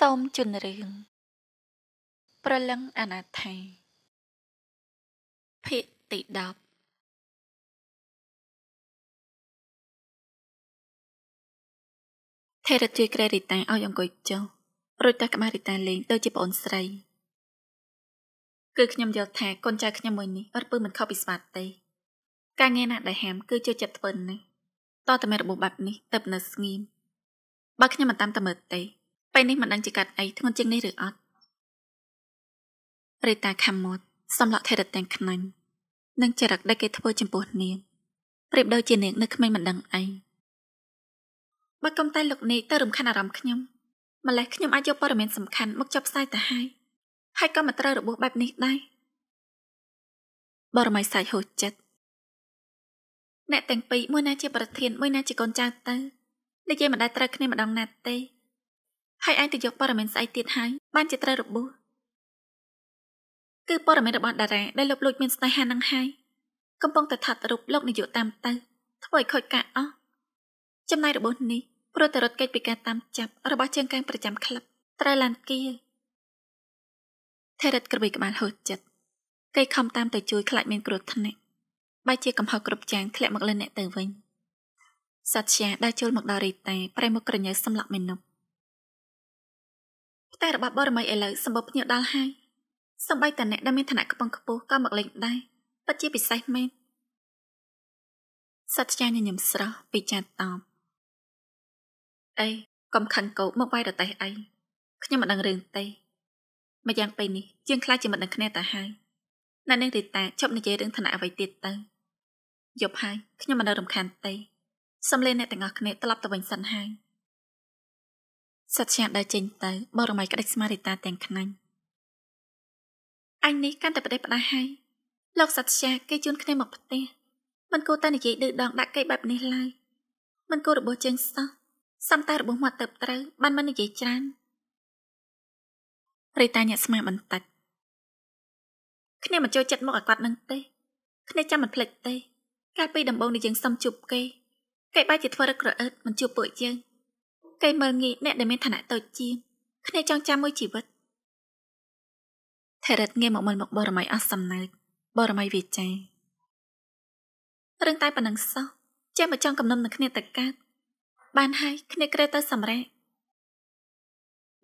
សូមជូនរឿងប្រលឹងអនាថាភាគទី10ថេរជួយក្រេរីតាឲ្យអង្គុយចុះរួចតែក្បាលរីតាលេងទៅជាប្អូនស្រីគឺខ្ញុំយល់ថាកូនចៅខ្ញុំមួយនេះអត់ពើមិនខុសពីស្វាតទេ ការងារណាដែលហាម គឺចូលចិត្តធ្វើណាតតែមានរបបបែបនេះទៅនៅស្ងៀមបើខ្ញុំមិនតាមតើមើលទេពេលនេះមិនដឹងជាកាត់អីធ្ងន់ជាងនេះឬអត់រីតាខំមាត់សំឡក់ថេរទាំងខ្នាញ់និងចរិតដែលគេធ្វើចំពោះនាងប្រៀបដូចជានាងនៅក្មេងមិនដឹងអីបើកុំតែលោកនេះទៅរំខានអារម្មណ៍ខ្ញុំម្លេះខ្ញុំអាចយកព័ត៌មាន សំខាន់មកចុះផ្សាយទៅហើយហើយក៏មិនត្រូវរបួសបែបនេះដែរបរមៃសាច់ហូចចិត្តអ្នកទាំងពីរមួយ ណាជាប្រធានមួយណាជាកូនចៅទៅនិយាយមិនដែលត្រូវគ្នាម្ដងណាទេហើយឯងទៅយកព័ត៌មានស្អីទៀតហើយបានជាត្រូវរបួសគឺព័ត៌មានរបស់តារាដែលលោកលួចមានស្នេហានឹងហើយកំពុងតែថតរូបលោកនាយកតាមទៅធ្វើឲ្យខូចការអស់ចំណាយរបស់នេះព្រោះតែរត់គេចពីការតាមចាប់របស់ជើងកាំងប្រចាំក្លឹបត្រូវឡានគៀថេរិតក្របីក្បាលហូចចិត្តគេខំតាមទៅជួយខ្លាចមានគ្រោះថ្នាក់បែជាកំហុសគ្រប់យ៉ាងធ្លាក់មកលើអ្នកទៅវិញសាត់ជាដើរចូលមកដល់រីតាប្រែមកក្រញើសម្លាក់មេនុបផ្ទះរបស់បរមីឥឡូវសម្បូរភ្ញៀវដល់ហើយសំបីតអ្នកដែលមានឋានៈខ្ពង់ខ្ពស់ក៏មកលេងដែរពិតជាពិសេសមែនសត្យាញញឹមស្រស់ពីចាត់តបអីកុំខឹងកោបមកវាយរទេះអីខ្ញុំមិនដឹងរឿងទេម្យ៉ាងពេលនេះជាងខ្លាចជាមិនដឹងគ្នាតាហើយណែនឹងរីតាជប់និយាយរឿងឋានៈអ្វីទៀតទៅយប់ហើយខ្ញុំមិននៅរំខានទេសំលេងអ្នកទាំងអស់គ្នាត្រឡប់ទៅវិញសិនហើយសត្យឆ្នាំដែលចេញទៅបរមីក្តិចស្មារិតាទាំងខ្នាញ់អញនេះកាន់តែប្រទេសផ្ដាស់ហើយលោកសត្យជាគេជូនគ្នាមកផ្ទះមិនគួរតែនិយាយឌឺដងដាក់គេបែបនេះឡើយមិនគួររបួសជើងសោះសំតែរបួសមាត់ទៅត្រូវបានមិននិយាយច្រើនរីតាញាក់ស្មាបន្តិចគ្នាមិនចូលចិត្តមកឲ្យគាត់នឹងទេគ្នាចាំមិនភ្លេចទេ កាលពីដំបូងនេះយើងសុំជួបគេគេបែរជាធ្វើរឹករអឺតមិនជួបពួកយើងគេមើលងាយអ្នកដែលមានឋានៈតូចជាងគ្នាចង់ចាំមួយជីវិតថេរិតងាកមកមើលមុខបរមីអស់សំណើចបរមីវាចារឿងតែប៉ុណ្ណឹងសោះចេះមកចង់កំណំនឹងគ្នាទៅកើតបានហើយគ្នាក្រេទៅសម្រេច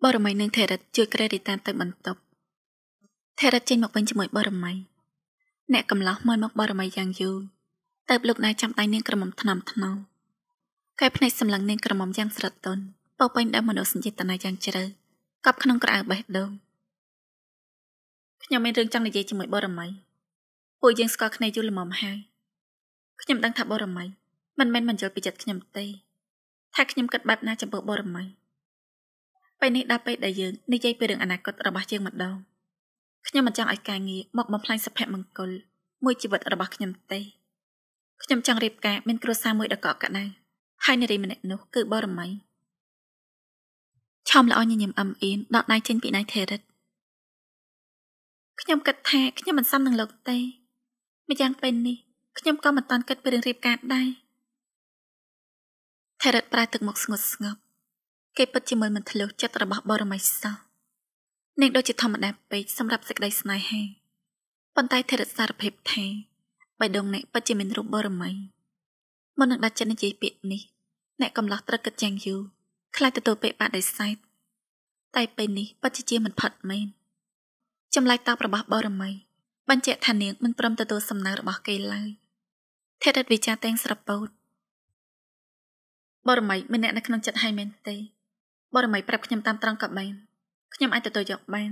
បរមីនិងថេរិតជួយក្រេរីតាមទៅបន្ទប់ថេរិតចេញមកវិញជាមួយបរមីអ្នកកំឡោះមើលមកបរមីយ៉ាងយូរតើបលោកណៃចាំដៃនាងក្រមុំថ្នមថ្នមកែភ្នែកសម្លឹងនាងក្រមុំយ៉ាងស្រទន់ពោពេញដោយមនោសញ្ចេតនាយ៉ាងជ្រៅកប់ក្នុងក្រៅបេះដូងខ្ញុំមានរឿងចង់និយាយជាមួយបរមីពួកយើងស្គាល់គ្នាយូរល្មមហើយខ្ញុំដឹងថាបរមី មិនមែនមិនយល់ពីចិត្តខ្ញុំទេថាខ្ញុំគិតបែបណាចំពោះបរមីពេលនេះដល់ពេលដែលយើងនិយាយពីរឿងអនាគតរបស់យើងម្ដងខ្ញុំមិនចង់ឲ្យការងារមកបំផ្លាញសុភមង្គលមួយជីវិតរបស់ខ្ញុំទេខ្ញុំចង់រៀបការមានគ្រួសារមួយដ៏កក់ក្ដៅហើយនារីម្នាក់នោះគឺបរមីឆោមល្អញញឹមអឹមអៀនដកដៃចេញពីដៃថេរិតខ្ញុំគិតថាខ្ញុំមិនសមនឹងលោកទេម្យ៉ាងពេលនេះខ្ញុំក៏មិនតាន់គិតពីរឿងរៀបការដែរថេរិតប្រែទឹកមកស្ងួតស្ងប់គេពិតជាមើលមិនធ្លុះចិត្តរបស់បរមីសោះនាងដូចជាធម្មតាពេកសម្រាប់សេចក្តីស្នេហាប៉ុន្តែថេរិតសារភាពថាបៃដងនេះពិតជាមានរូបបរមីមុននឹងដាច់ចិត្តនិយាយពាក្យនេះអ្នកកំឡោះត្រឹកគិតយ៉ាងយូរខ្លាចទទួលពាក្យបដិសេធតែពេលនេះពិតជាជាមិនផុតមែនចម្លែកតបរបស់បរមីបញ្ជាក់ថានាង មិនព្រមទទួលសំណើរបស់គេឡើយធិរិតវិចារទាំងស្រពោតបរមីមានអ្នកនៅក្នុងចិត្តហើយមែនទេបរមីប្រាប់ខ្ញុំតាមត្រង់ក៏បានខ្ញុំអាចទទួលយកបាន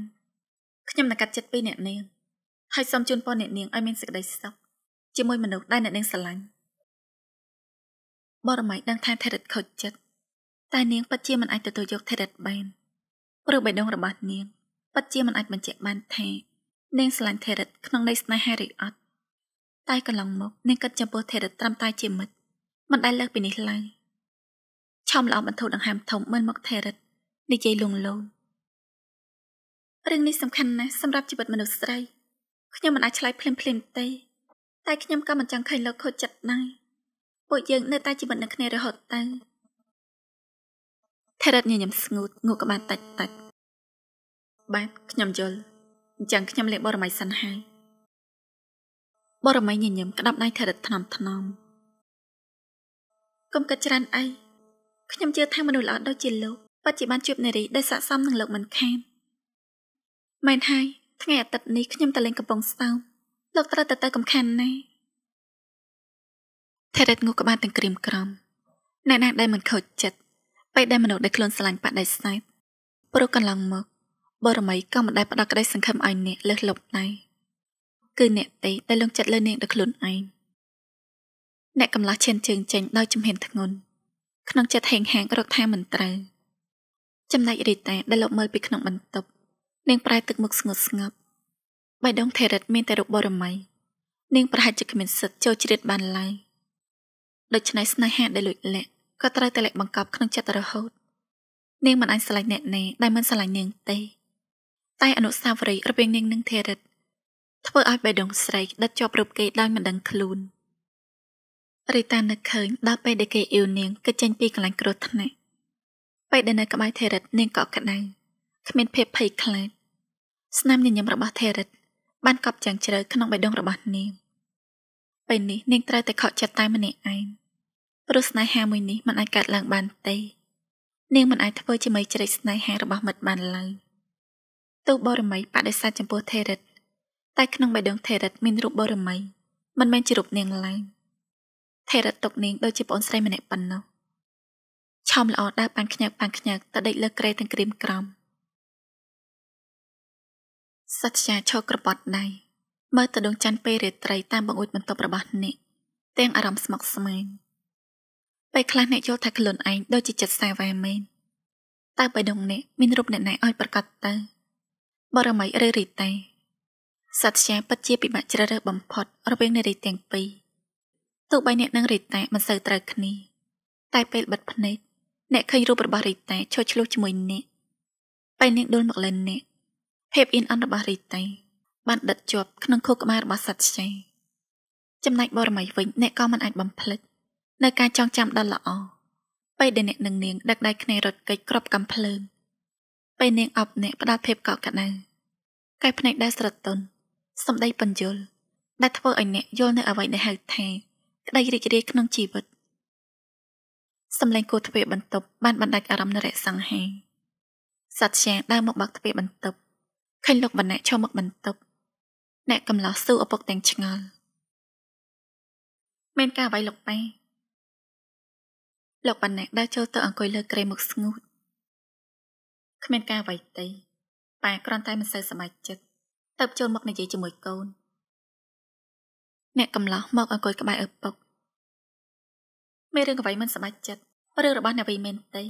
ខ្ញុំនឹងកាត់ចិត្តពីអ្នកនាងហើយសូមជូនពរអ្នកនាងឲ្យមានសេចក្តីសុខជាមួយមនុស្សដែលអ្នកនាងស្រឡាញ់បរមៃដឹងថាថេរិតខូចចិត្តតែនាងពិតជាមិនអាចទទួលយកថេរិតបានព្រោះបេះដូងរបស់នាងពិតជាមិនអាចបញ្ជាក់បានថានាងស្រឡាញ់ថេរិតក្នុងន័យស្នេហាឬអត់តែកន្លងមកនាងគិតចំពោះថេរិតត្រឹមតែជាមិត្តមិនដែលលើសពីនេះឡើយឆោមល្អបន្ធូរដង្ហើមធំមើលមកថេរិតនិយាយលងលោមរឿងនេះសំខាន់ណាស់សម្រាប់ជីវិតមនុស្សស្រីខ្ញុំមិនអាចឆ្លើយភ្លាមៗទេតែខ្ញុំក៏មិនចង់ឃើញលោកខូចចិត្តដែរពួកយើងនៅតែជីវិតនៅគ្នារហូតទៅថេរ៉ាត់ញញឹមស្ងួតងក់ក្បាលតិចតិចបាទខ្ញុំយល់អញ្ចឹងខ្ញុំលេបបរមីសិនហើយបរមីញញឹមក្តាប់ដៃថេរ៉ាត់ថ្នមថ្នមកុំគិតច្រើនអីខ្ញុំជឿថាមនុស្សល្អដូចជាលោកបច្ចុប្បន្នជួបនារីដែលស័ក្តិសមនឹងលោកមិនខានមែនហើយថ្ងៃអាទិត្យនេះខ្ញុំទៅលេងកំពង់ស្តោមលោកត្រូវតែទៅកំខាន់ណាស់ថេរិតងក់ក្បាលទាំងក្រៀមក្រំអ្នកណាដែលមិនខូចចិត្តពេលដែលមនុស្សដែលខ្លួនស្រឡាញ់បដិសេធព្រោះកន្លងមកបរមីក៏មិនដែលផ្ដល់ក្តីសង្ឃឹមឲ្យអ្នកលើសលប់ដែរគឺអ្នកទេដែលលងចិត្តលើនាងដល់ខ្លួនឯងអ្នកកំឡោះឈានជើងចេញដោយជំហានធ្ងន់ក្នុងចិត្តហេងហាងរកថាមិនត្រូវចំណែករីតាដែលលបមើលពីក្នុងបន្ទប់នាងប្រែទឹកមុខស្ងួតស្ងប់បៃដងថេរិតមានតែរកបរមីនាងប្រហែលជាគ្មានសិទ្ធចូលជ្រៀតបានឡើយ។ដូច្នេះស្នេហាដែលលួចលាក់ក៏ត្រូវតែលាក់បង្កប់ក្នុងចិត្តរហូតនាងមិនអាចស្រឡាញ់អ្នកណាដែលមិនស្រឡាញ់នាងទេ តែអនុស្សាវរីយ៍រវាងនាងនិងធារិត ធ្វើឲ្យបេះដូងស្រីដិតជាប់រូបគេដោយមិនដឹងខ្លួនរីតានឹកឃើញដល់ពេលដែលគេអ៊ីវនាងគឺចេញពីកន្លែងគ្រោះថ្នាក់ពេលដែលនៅក្បែរធារិតនាងក៏ក្តៅគ្មានភាពភ័យខ្លាចស្នាមញញឹមរបស់ធារិតបានកប់យ៉ាងជ្រៅក្នុងបេះដូងរបស់នាងពេលនេះនាងត្រូវតែខកចិត្តតែម្នាក់ឯងព្រោះស្នេហាមួយនេះมันអាចកើតឡើងបានទេនាងមិនអាចធ្វើជាមីជ្រែកស្នេហារបស់មិត្តបានឡើយទោះបរមីបដិសេធចំពោះថេរិតតែក្នុងបេះដូងថេរិតមានរូបបរមីមិនមែនជារូបនាងឡើយថេរិតទុកនាងដូចជាប្អូនស្រីម្នាក់ប៉ុណ្ណោះឆោមល្អដើរប៉ាំងខ្ញើកប៉ាំងខ្ញើកទៅដេកលើក្រែទាំងក្រៀមក្រំសច្ចាឈរក្របត់ដៃមើលទៅដងច័ន្ទពេលរាត្រីតាមបង្អួចបន្ទប់របស់អ្នកទាំងអារម្មណ៍ស្មុគស្មាញពេលខ្លះអ្នកយល់ថាខ្លួនឯងដូចជាចិត្តសាវ៉ាមែនតើបៃដងនេះមានរូបអ្នកណាឲ្យប្រកាសទៅបរមីឬរីតេសត្យាពិតជាពិបាកជ្រើសរើសបំផុតរវាងនារីទាំងពីរទោះបីអ្នកនឹងរីតេមិនសូវត្រូវគ្នាតែពេលបិទភ្នែកអ្នកឃើញរូបរបស់រីតេឈរឆ្លោះជាមួយអ្នកពេលនាងដួលមកលែនអ្នកភាពអៀនអន់របស់រីតេបានដិតជាប់ក្នុងខួរក្បាលរបស់សត្យាចំណែកបរមីវិញអ្នកក៏មិនអាចបំភ្លេចនៅការចងចាំដ៏ល្អពេលដែលអ្នកនឹងនាងដឹកដៃគ្នារត់គេចក្របកំភ្លើងពេលនាងអប់អ្នកផ្ដាល់ភាពកក់ក្ដៅកែភ្នែកដែលស្រទន់សម្ដីបញ្យលដែលធ្វើឲ្យអ្នកយល់នៅអ្វីដែលហៅថា ក្តីរីករាយក្នុងជីវិតសំឡេងគូទ្វារបន្ទប់បានបណ្ដាច់អារម្មណ៍នរៈសង្ហាសត្យាដើរមកបាក់ទ្វារបន្ទប់ឃើញលោកវណ្ណៈឈរមកបន្ទប់អ្នកកំឡោះស៊ូឪពុកទាំងឆ្ងល់មានការអ្វីលោកប៉ាលោកបណ្ណាក់ដើរចូលទៅអង្គុយលើគ្រែមកស្ងួតគ្មានការអ្វីទេប៉ាគ្រាន់តែមិនសូវសប្បាយចិត្តទៅចូលមកនិយាយជាមួយកូនអ្នកកំឡោះមកអង្គុយក្បែរឪពុក មានរឿងអ្វីមិនសប្បាយចិត្តរឿងរបស់អ្នកវិញមែនទេ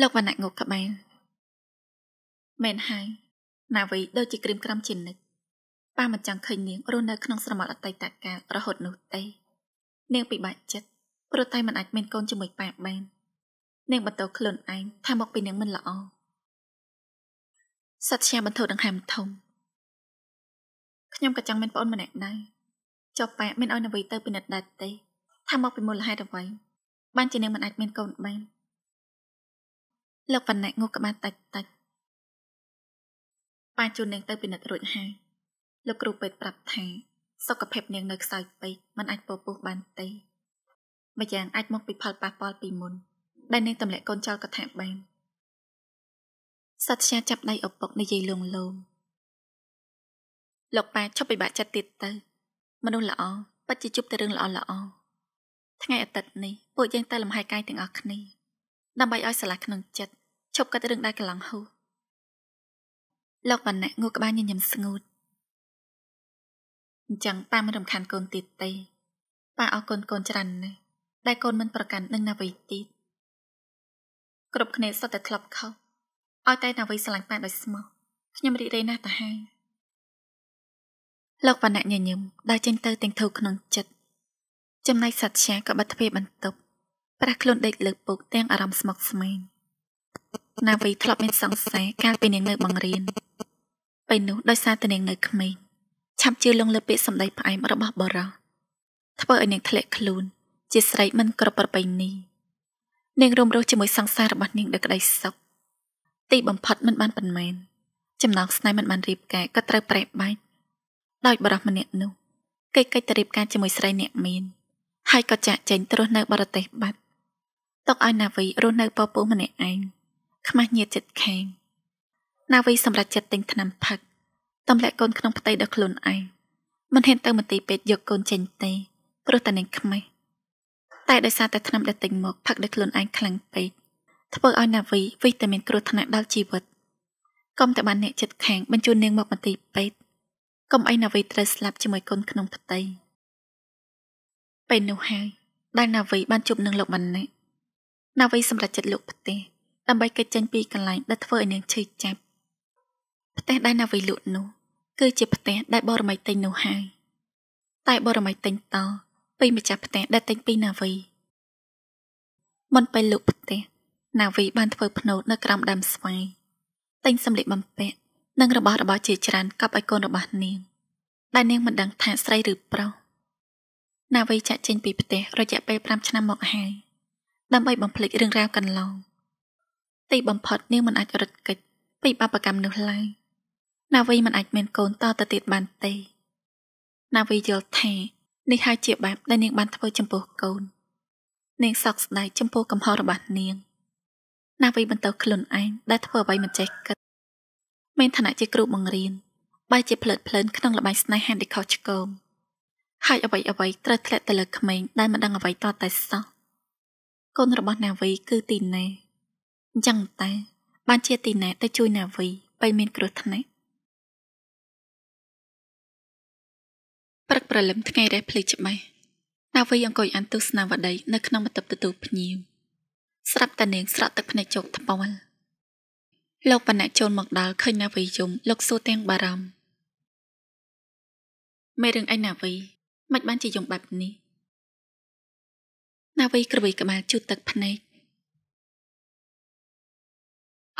លោកវណ្ណៈងក់ក្បែរមែនហើយណាវី ដូចជាក្រៀមក្រំជានិច្ចប៉ាមិនចង់ឃើញនាងរស់នៅក្នុងស្រមោលអតីតកាលរហូតនោះទេនាងពិបាកចិត្តព្រោះតែមិនអាចមានកូនជាមួយប៉ាបាននាងបន្តខ្លួនឯងថាមកពីនាងមិនល្អសត្យាបន្ធូរដង្ហើមធំខ្ញុំក៏ចង់មានប្អូនម្នាក់ដែរចុះប៉ាមានឲ្យនវីទៅពិនិត្យដែរទេថាមកពីមូលហេតុអ្វី បានជានាងមិនអាចមានកូនបានលោកវណ្ណៈងក់ក្បាលតាច់តាច់ប៉ាជូននាងទៅពិនិត្យរួចហើយលោកគ្រូពេទ្យប្រាប់ថាសុខភាពនាងនៅខ្សោយពេកមិនអាចពពុះបានទេម្យ៉ាងអាចមកពីផលប៉ះពាល់ពីមុនដែលនាងទម្លាក់កូនចោលកថាបានសត្យាចាប់ដៃឪពុកនិយាយលងលោមលោកប៉ាឈប់ពិបាកចិត្តទៀតទៅ មនុស្សល្អពិតជាជប់តែរឿងល្អល្អថ្ងៃអាទិត្យនេះពួកយើងទៅលំហែកាយទាំងអស់គ្នាដើម្បីឲ្យស្រឡះក្នុងចិត្តឈប់កាត់រឿងដែលកន្លងហូរលោកវណ្ណៈងូក្បាលញញឹមស្ងួតអញ្ចឹងប៉ាមិនរំខានកូនទៀតទេប៉ាអរគុណកូនច្រើនណាស់ដែលកូនមិនប្រកាន់នឹងណាវីទៀតគ្រប់គ្នាសុទ្ធតែធ្លាប់ខុសឲ្យតែណាវីស្រឡាញ់ប៉ែដោយស្មោះខ្ញុំរីករាយណាស់តាហើយលោកវណ្ណៈញញឹមដើរចេញទៅទាំងធូរក្នុងចិត្តចំណែកសត្យជាក៏បាត់ទ្វារបន្ទប់ប្រះខ្លួនដេកលើពុកទាំងអារម្មណ៍ស្មុគស្មាញណាវីធ្លាប់មានសង្ស័យកាលពីនាងនៅបង្រៀនពេលនោះដោយសារតែនាងនៅក្មេងឆាប់ជឿលងលើពាក្យសម្ដីផ្អែមរបស់បរោះធ្វើឲ្យនាងធ្លាក់ខ្លួនជាស្រីមិនគ្រប់ប្រពៃណីនាងរំរោះជាមួយសង្សាររបស់នាងដល់ក្តីសុខទីបំផុតមិនបានប៉ុន្មាន ចំណងស្នេហ៍មិនបានរៀបការក៏ត្រូវប្រេះបែកដោយបរិសម្នាក់នោះគេកិច្ចទៅរៀបការជាមួយស្រីអ្នកមាន ហើយក៏ចាក់ចែងទ្រោះនៅបរទេសបាត់ຕົកឲ្យណាវីរស់នៅពពុះម្នាក់ឯងខ្មាស់ញាតចិត្តខាងណាវីសម្រាប់ចិត្តទិញថ្នាំផឹកទម្លាក់កូនក្នុងផ្ទៃដល់ខ្លួនឯងមិនហ៊ានទៅមន្ទីរពេទ្យយកកូនចេញទេព្រោះតែនឹងខ្មាស់តែដោយសារតែថ្នាំដែលទិញមកផឹកដោយខ្លួនឯងខ្លាំងពេកធ្វើឲ្យណាវីវីតែមានគ្រោះថ្នាក់ដល់ជីវិតកុំតែបានអ្នកចិត្តខាងបញ្ជូននាងមកមន្ទីរពេទ្យកុំអីណាវីត្រូវស្លាប់ជាមួយកូនក្នុងផ្ទៃពេលនោះហើយដែលណាវីបានជួបនឹងលោកបណ្ណិណាវីសម្រេចចិត្តលោកផ្ទះដើម្បីគេចចេញពីកន្លែងដែលធ្វើឲ្យនាងឈឺចាប់ផ្ទះដែលណាវីលក់នោះ គឺជាផ្ទះដែលបរមីទិញនោះហើយតែបរមីទិញតពីម្ចាស់ផ្ទះដែលទិញពីណាវីមិនពេលលោកផ្ទះណាវីបានធ្វើភ្នូតនៅក្រោមដើមស្វាយទិញសម្លៀកបំពាក់និងរបស់របរជាច្រើនកប់ឲ្យកូនរបស់នាងដែលនាងមិនដឹងថាស្រីឬប្រុសណាវីចាក់ចេញពីផ្ទះរយៈពេល5ឆ្នាំមកហើយដើម្បីបំភ្លេចរឿងរ៉ាវកន្លងទីបំផុត នាងមិនអាចរត់គេចពីបបកម្មនោះឡើយណាវីមិនអាចមានកូនតទៅទៀតបានទេណាវីយល់ថានេះហើយជាបែបដែលនាងបានធ្វើចំពោះកូននាងសោកស្ដាយចំពោះកំហុសរបស់នាងណាវីបន្តខ្លួនឯងដែលធ្វើអ្វីមិនចេះគិតមានឋានៈជាគ្រូបង្រៀនបែជាផ្លិតផ្លើនក្នុងលបែងស្នេហាដែលខុសឆ្គងហើយអ្វីអ្វីត្រូវធ្លាក់ទៅលើក្មេងដែលមិនដឹងអ្វីតតែសោះកូនរបស់ណាវីគឺទីណេអញ្ចឹងតែ បានជាទីណេទៅជួយណាវីពេលមានគ្រោះថ្នាក់ព្រឹកព្រលឹមថ្ងៃរះភ្លឺច្បាស់ណាវីអង្គុយអានទស្សនាវដ្តីនៅក្នុងបន្ទប់ទទួលភ្ញៀវស្រាប់តែនាងស្រក់ទឹកភ្នែកចុកថ្ពល់លោកបណ្ណចូលមកដល់ឃើញណាវីយំលោកសួរទាំងបារម្ភមេរឿងអីណាវីមិនបានជាយំបែបនេះណាវីក្រវីក្បាលជូតទឹកភ្នែក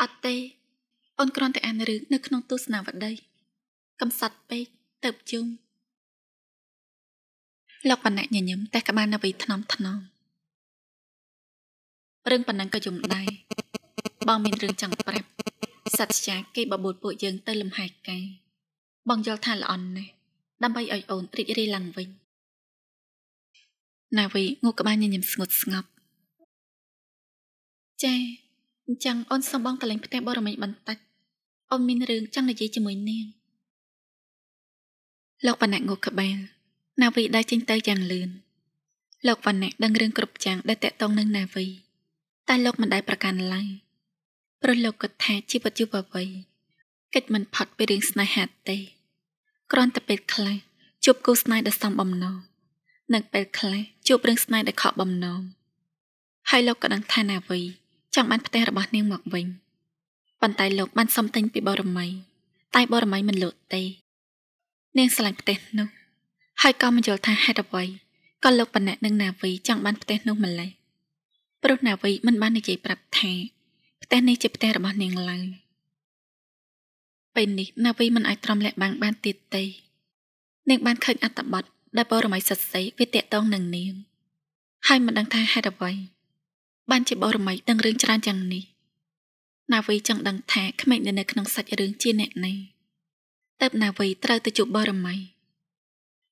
អត់ទេអូនគ្រាន់តែអានរឿងនៅក្នុងទស្សនាវដ្តីកំសត់ពេកទៅជុំលោកវណ្ណៈញញឹមតែក្បាលនៅវិថ្នមថ្នមរឿងប៉ុណ្ណឹងក៏យំដែរបង មានរឿងចង់ប្រាប់សត្យជាគេបបួលពួកយើង ទៅលំហែកាយបងយល់ថាល្អណាស់ដើម្បីឲ្យអូនរីករាយឡើងវិញណាវីងូក្បាលញញឹមស្ងួតស្ងប់ចាអញ្ចឹងអូនសុំបងកលែងផ្ទះបរមីបន្តិចអូនមានរឿងចង់និយាយជាមួយនាងលោកបណ្ណងូក្បាលណាវីដើរចេញទៅយ៉ាងលឿនលោកវណ្ណៈដឹងរឿងគ្រប់យ៉ាងដែលតាក់ទងនឹងណាវីតែលោកមិនដែលប្រកាន់ឡើយព្រោះលោកគិតថាជីវិតយុវវ័យកិច្ចមិនផុតពីរឿងស្នេហាទេគ្រាន់តែពេលខ្លះជួបគូស្នេហ៍ដ៏សំបំណងនិងពេលខ្លះជួបរឿងស្នេហ៍ដែលខកបំណងហើយលោកក៏ដឹងថាណាវីចង់បានផ្ទះរបស់នាងមកវិញប៉ុន្តែលោកបានសុំទិញពីបរមី តែបរមីមិនលក់ទេនាងឆ្លាញ់ផ្ទះនោះហើយក៏មិនយល់ថាហេតុអ្វីក៏លោកបណ្ណិតនិងណាវីចង់បានផ្ទះនោះម្ល៉េះព្រោះណាវី មិនបាននិយាយប្រាប់ថាផ្ទះនេះជាផ្ទះរបស់នាងឡើយពេលនេះណាវីមិនអាចទ្រាំលាក់បាំងបានទៀតទេនាងបានឃើញអត្តបទដែលបរមីសិទ្ធិវាតាក់ទងនឹងនាងហើយមិនដឹងថាហេតុអ្វី បាន ជាបរមីដឹងរឿងច្រើនយ៉ាងនេះណាវីចង់ដឹងថាក្មេងនៅក្នុងសាច់រឿងជាអ្នកណាតើបណាវីត្រូវទៅជួបបរមី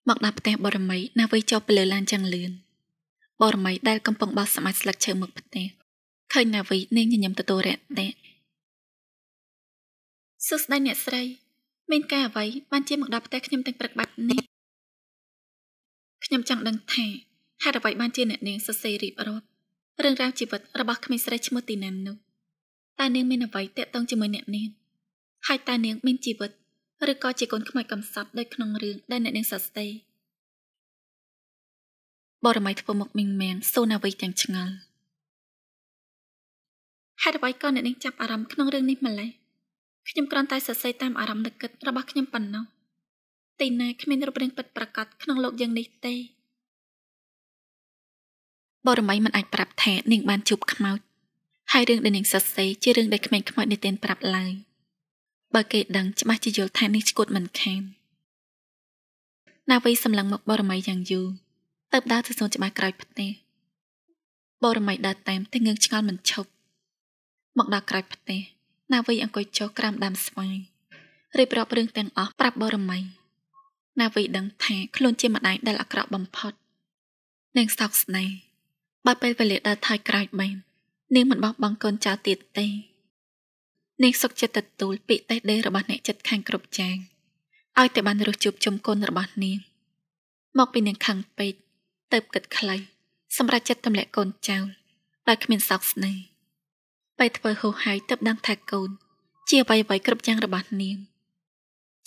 មកដល់ផ្ទះបរមីណាវីចុះទៅលើឡានចាំងលឿនបរមីដែលកំពុងបោះសម្អាតស្លឹកឈើមកផ្ទះឃើញណាវីនាងញញឹមទទួលរាក់ទាក់សួស្ដីអ្នកស្រី មានការអ្វីបានជាមកដល់ផ្ទះខ្ញុំទាំងព្រឹកបែបនេះខ្ញុំចង់ដឹងថាហេតុអ្វីបានជាអ្នកនាងសរសេររៀបរាប់រឿងរ៉ាវជីវិតរបស់ក្មេងស្រីឈ្មោះទីណាននោះតើនាងមានអ្វីតាក់ទងជាមួយអ្នកនាងហើយតើនាងមានជីវិតឬក៏ជាកូនខ្មែរកំសត់ដូចក្នុងរឿងដែលអ្នកនាងសស្តីបរមៃធ្វើមុខមីងមែងសូណាវីទាំងឆ្ងល់ហេតុអ្វីក៏អ្នកនាងចាប់អារម្មណ៍ក្នុងរឿងនេះម្ល៉េះខ្ញុំគ្រាន់តែសរសេរតាមអារម្មណ៍នឹកគិតរបស់ខ្ញុំប៉ុណ្ណោះទីណាគ្មានរូបរាងពិតប្រាកដក្នុងលោកយ៉ាងនេះទេបរមៃមិនអាចប្រាប់ថានាងបានជួបខ្មោចហើយរឿងដែលនាងសរសេរជារឿងដែលគ្មានខ្មោចនេះទេប្រាប់ឡើយ។បើគេដឹងច្បាស់ជាយល់ថានេះឈួតមិនខាន ណាវីសម្លឹងមកបរមីយ៉ាងយូរទៅដើរទៅសួនច្បារក្រោយផ្ទះបរមីដើរតាមតែងើងឆ្ងល់មិនឈប់មកដល់ក្រោយផ្ទះណាវីអង្គុយចុះក្រាមដើមស្វាយរៀបរាប់រឿងទាំងអស់ប្រាប់បរមីណាវីដឹងថាខ្លួនជាម្ដាយដែលអាក្រក់បំផុតនាងសោកស្ដាយបើពេលវេលាដើរថយក្រោយបែននាងមិនបោះបង់កូនចៅទៀតទេនាងសុខចិត្តទទួលពាក្យតេះដេររបស់អ្នកចិត្តខាងគ្រប់ចាងឲ្យតែបានរស់ជួបជុំគុណរបស់នាង មកពីនាងខឹងពេកទៅគិតខ្លីសម្រាប់ចិត្តទម្លាក់កូនចោលដោយគ្មានសោកស្ដាយបែធ្វើហោហាយទៅដឹងថាកូន ជាអ្វីអ្វីគ្រប់យ៉ាងរបស់នាង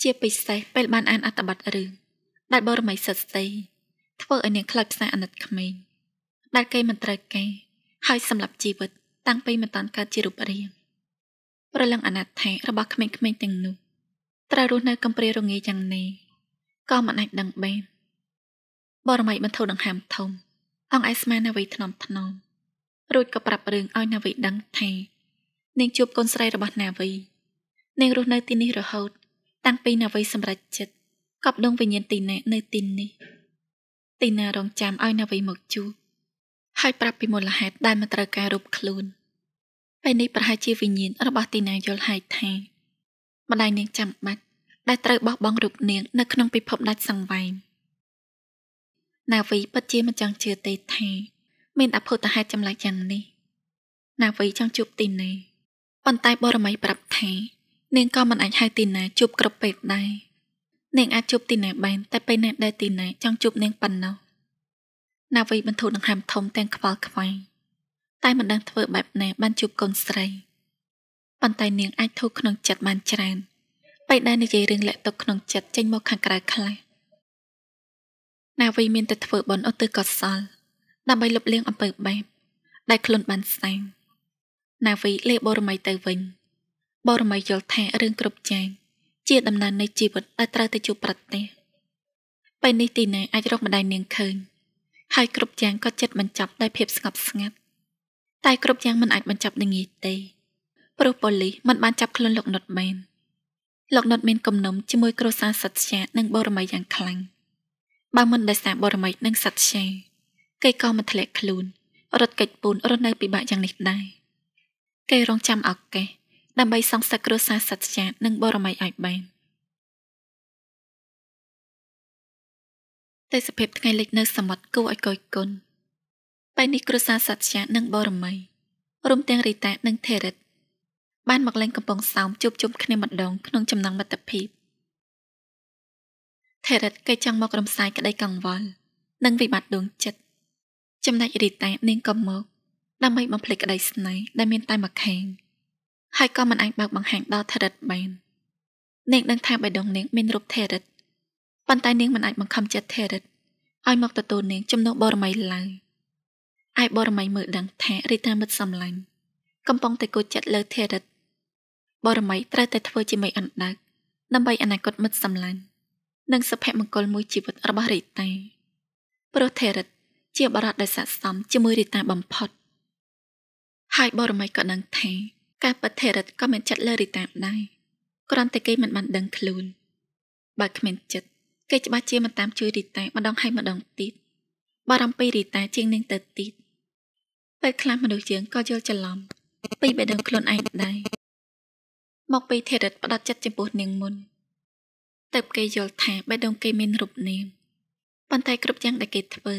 ជាពិសេសពេលបានអានអត្ថបទរឿងដែលបរមីសិស្សស្រីធ្វើឲ្យនាងខ្លាចផ្សាអាណិតក្មេងដែលគេមិនត្រូវការហើយសម្រាប់ជីវិតតាំងពីមិនតាន់កើតជារូបរាងរលឹងអនាថៈរបស់ក្មេងៗទាំងនោះត្រូវរស់នៅកំព្រារងាយ៉ាងនេះក៏មិនអាចដឹងបានបរមីបន្ធូរដង្ហើមធំ អង្គឯស្មាននាវីថ្នមថ្នមរួចក៏ប្រាប់រឿងឲ្យនាវីដឹងថានាងជួបកូនស្រីរបស់នាវីនាងរស់នៅទីនេះរហូត តាំងពីនាវីសម្រេចចិត្តកប់ដងវិញ្ញាណទីណានៅទីនេះទីណារងចាំឲ្យនាវីមកជួបហើយប្រាប់ពីមូលហេតុដែលមិនត្រូវការរូបខ្លួន។ហើយនេះប្រហែលជាវិញ្ញាណរបស់ទីណាយល់ហែកថាម្ដាយនាងចាំបាច់ដែលត្រូវបោះបង់រូបនាង នៅក្នុងពិភពដាច់សង្វែងណាវីពិតជាមិនចង់ជឿទេថា មានអភូតហេតុចម្លែកយ៉ាងនេះណាវីចង់ជួបទីណាប៉ុន្តែបរមីប្រាប់ថានាងក៏មិនអាចហៅទីណាជួបគ្រប់ពេលដែរនាង អាចជួបទីណាបានតែពេលណាដែលទីណាចង់ជួបនាងប៉ុណ្ណោះណាវីបន្ធូរដង្ហើមធំ ទាំងខ្វល់ខ្វាយតែមិនដឹងធ្វើបែបណាបានជួបកូនស្រីប៉ុន្តែនាងអាចធូរក្នុងចិត្តបានច្រើនពេលដែលនិយាយរឿងលាក់ទុកក្នុងចិត្តចេញមកខាងក្រៅខ្លះណាវីមានតែធ្វើបន់អត់ទើកសលដើម្បីលុបលាងអំពើបែប ដែលខ្លួនបានសាងណាវីលេបរមីទៅវិញបរមីយល់ថារឿងគ្រប់ចែងជាដំណើរនៃជីវិតដែលត្រូវទៅជួបប្រទេសពេលនេះទីណាអាចរកម្ដាយនាងឃើញហើយគ្រប់យ៉ាងក៏ចិត្តបញ្ចប់ដោយភាពស្ងប់ស្ងាត់តែគ្រប់យ៉ាងមិនអាចបញ្ចប់នឹងងាយទេព្រោះប៉ូលីសមិនបានចាប់ខ្លួនលោកណុតមែនលោកណុតមានគំនុំជាមួយគ្រួសារសត្យជានិងបរមីយ៉ាង ខ្លាំងបើមិនដោយសារបរមី និងសត្យជាគេក៏មិនធ្លាក់ខ្លួន រត់កិច្ចពូនរស់នៅពិបាកយ៉ាងនេះដែរគេរងចាំឱកាសដើម្បីសងសឹកគ្រួសារសត្យជានិង បរមីឲ្យបានទេសភាពថ្ងៃលិចនៅសមុទ្រគួរឲ្យកយគន់បែនេះគ្រួសារសត្យានិងបរមីរួមទាំងរីតានិងថេរិត បានមកលេងកំពង់សោមជួបជុំគ្នាម្ដងក្នុងចំណងមិត្តភាពថេរិតគេចង់មករំសាយក្តីកង្វល់និងវិបត្តិដួងចិត្តចំណែករីតានាងក៏មកដើម្បីបំភ្លេចក្តីស្នេហ៍ដែលមានតែមួយខាងហើយក៏មិនអាចបើកបង្ហាញដល់ថេរិតបាននាងដឹងថាបៃដងនាងមានរូបថេរិតប៉ុន្តែនាងមិនអាចបង្ខំចិត្តថេរិតឲ្យមកទទួលនាងជំនួសបរមីឡើយ។អាយបរមីមើលដឹងថារីតាមិត្តសំឡាញ់កំពុងតែគូចិត្តលើធារិតបរមីត្រូវតែធ្វើជាមេអណ្ដើកដើម្បីអនាគតមិត្តសំឡាញ់និងសុភមង្គលមួយជីវិតរបស់រីតាព្រោះធារិត ជាបរិបទដែលស័ក្តិសមជាមួយរីតាបំផុត ហើយបរមីក៏ដឹងថាការពិតធារិតក៏មានចិត្តលើរីតាដែរគ្រាន់តែគេមិនបានដឹងខ្លួនបើគ្មានចិត្តគេច្បាស់ជាមិនតាមជួយរីតាម្ដងហើយម្ដងទៀតបារម្ភពីរីតាជាងនឹងទៅទៀតពេលខ្លះមនុស្សយើងក៏យល់ច្រឡំពីបេះដូងខ្លួនឯងដែរមកពីធិរិតផ្ដាត់ចិត្តចំពោះនាងមុនតើបគេយល់ថាបេះដូងគេមានរូបនាងប៉ុន្តែគ្រប់យ៉ាងដែលគេធ្វើ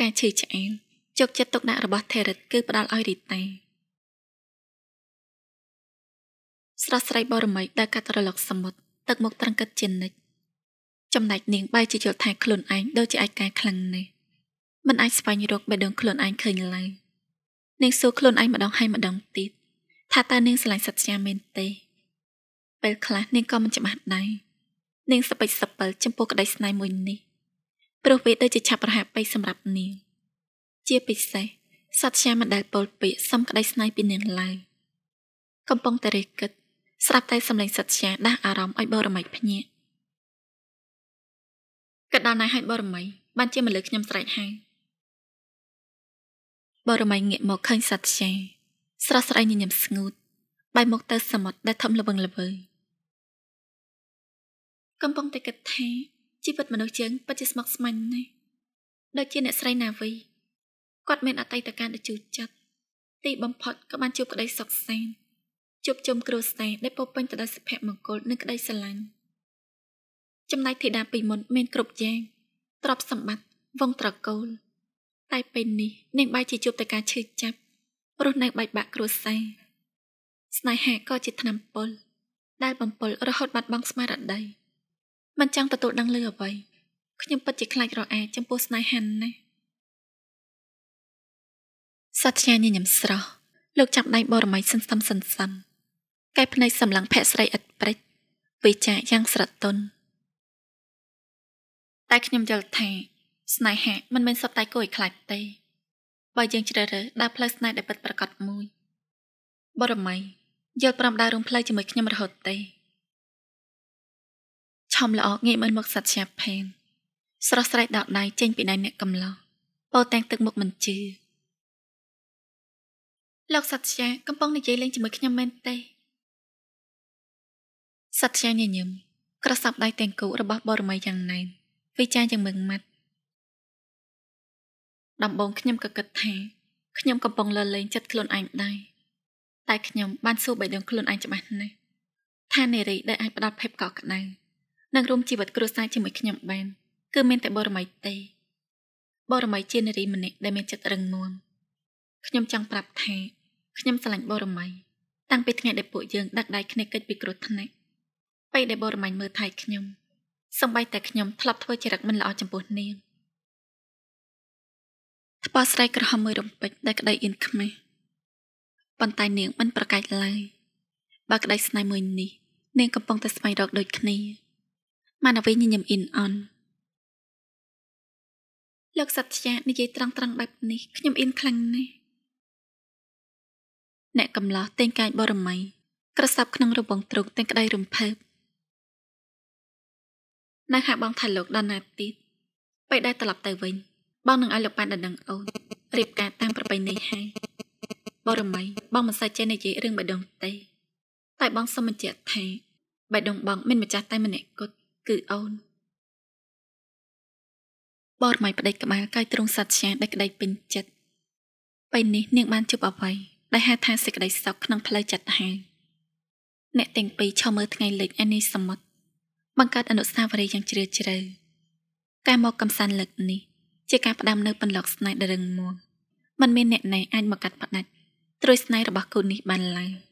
ការឈឺឆ្អាលជោគចិត្តទុកដាក់របស់ធិរិតគឺផ្ដាល់ឲ្យរីតាស្រស់ស្រីបរមីដើរកាត់រលកសមុទ្រទឹកមុខត្រង្គិតជានិច្ចចំណែកនាងបែរជាយល់ថាខ្លួនឯងដូចជាអាចកែខ្លាំងនេះមិនអាចស្វែងរកបេះដូងខ្លួនឯងឃើញឡើយនាងសួរខ្លួនឯងម្ដងហើយម្ដងទៀតថាតើនាងស្រឡាញ់សត្យជាមែនទេពេលខ្លះនាងក៏មិនច្បាស់ដែរនាងសពេចសពិលចំពោះក្តីស្នេហ៍មួយនេះព្រោះវាដូចជាឆាប់រហ័សពេកសម្រាប់នាងជាពិសេសសត្យជាមិនដែលពលពាកសំក្តីស្នេហ៍ពីនាងឡើយកំពុងតែរេះគិតស្រាប់តែសម្លេងសត្យជាដាស់អារម្មណ៍ឲ្យបរមីភ្ញាក់កណ្ដាលណៃឲ្យបរមីបានជាមកលើខ្ញុំស្រែកហៅបរមៃងាកមកឃើញសត្វជាស្រស់ស្រីញញឹមស្ងួតបែរមុខទៅសមុទ្រដែលធំល្វឹងល្វើយកំពុងតែគិតថាជីវិតមនុស្សយើងពិតជាស្មុគស្មាញណាស់ដូចជាអ្នកស្រីណាវីគាត់មានអតីតកាលដ៏ជូរចត់ទីបំផុតក៏បានជួបក្តីសុខសាន្តជួបជុំគ្រួសារដែលពោពេញទៅដោយសុភមង្គលនិងក្តីស្រឡាញ់ចំណែកធីតាពីមុនមានគ្រប់យ៉ាងទ្រព្យសម្បត្តិវងត្រកូលតែពេលនេះនាងបែរជាជួបតែការឈឺចាប់រស់នៅបែកបាក់គ្រួសារស្នេហាក៏ជាឆ្នាំពុលដែល បំពុលរហូតបាត់បង់ស្មារតីមិនចង់ទទួលដឹងលើអ្វីខ្ញុំពិតជាខ្លាចរអាចំពោះស្នេហាណាស់សត្យាញញឹមស្រស់លោកចាប់ដៃបរមីសិនសំសិនសំកែភ្នែកសម្លឹងភ័ក្រស្រីឥតព្រិចវិចាយ៉ាងស្រទន់តែខ្ញុំយល់ថាស្នេហាមិនមែនសុទ្ធតែគួរឲ្យខ្លាចទេបើយើងជ្រើសរើសដើរផ្លូវស្នេហ៍ដែលពិតប្រាកដមួយ បរមីយល់ព្រមដើររួមផ្លូវជាមួយខ្ញុំរហូតទេឆំល្អងាកមើលមកសត្វជាផេនស្រស់ស្រាយដល់ដៃចេញ ពីដៃអ្នកកំឡោះពោទាំងទឹកមុខមិនជឿលោកសត្យាកំពុងនិយាយលេងជាមួយខ្ញុំមែនទេសត្យាញញឹមក្រសាប់ដៃទាំងគូរបស់បរមីយ៉ាងណែនវិចារយ៉ាងមឹងម៉ាត់ដំបូងខ្ញុំក៏គិតថាខ្ញុំកំពុងលើលែងចិត្តខ្លួនឯងដែរតែខ្ញុំបានសួរបេះដូងខ្លួនឯងច្បាស់ណាស់ថានារីដែលអាចផ្ដល់ភាពកក់ក្ដៅនិងរួមជីវិតគ្រួសារជាមួយខ្ញុំបានគឺមានតែបរមីទេ បរមីជានារីម្នាក់ដែលមានចិត្តរឹងមាំខ្ញុំចង់ប្រាប់ថាខ្ញុំស្រឡាញ់បរមីតាំងពីថ្ងៃដែលពួកយើងដឹកដៃគ្នាកិច្ចពីគ្រោះថ្នាក់ពេលដែលបរមីមើលថែខ្ញុំសម្បីតែខ្ញុំធ្លាប់ធ្វើចរិតមិនល្អចំពោះនាងថ្ពាល់ស្រីក្រហមមួយរំពេចដែលក្តីអៀនខ្មាស់ប៉ុន្តែនាងមិនប្រកែកឡើយបើក្តីស្នេហ៍មួយនេះ នាងកំពុងតែស្វែងរកដូចគ្នាម៉ាណាវីញញឹមអ៊ីនអនលោកសត្យានិយាយត្រង់ត្រង់បែបនេះខ្ញុំអ៊ីនខ្លាំងណាស់អ្នកកំឡោះតែងកាយបរមី ក្រសាប់ក្នុងរបងទ្រូងទាំងក្តីរំភើបនៅខាងបងថាលោកដល់ណាទៀតពេលដែលត្រឡប់ទៅវិញបងនឹងឲ្យលោកប៉ាដណ្ដឹងអូនរៀបការតាមប្រពៃណីហើយបរមីបងមិនសូវចេះនិយាយរឿងបេះដូងទេតែបងសូមបញ្ជាក់ថាបេះដូងបងមានម្ចាស់តែម្នាក់គត់គឺអូនបរមីប្តីក្បាលកាយទ្រង់សត្យាដែលក្តីពេញចិត្តពេលនេះនាងបានជួបអ្វីដែលហៅថាសេចក្តីសោកក្នុងផ្លូវចិត្តហើយអ្នកទាំងពីរឈរមើលថ្ងៃលិចឯនេះសមុទ្របង្កើតអនុស្សាវរីយ៍យ៉ាងជ្រាលជ្រៅការមកកំសាន្តលើកនេះជាការផ្ដាំនៅពន្លកស្នេហ៍ដ៏រឹងមាំមិនមានអ្នកណាអាចមកកាត់ផ្ដាច់ត្រួយស្នេហ៍របស់គូនេះបានឡើយ។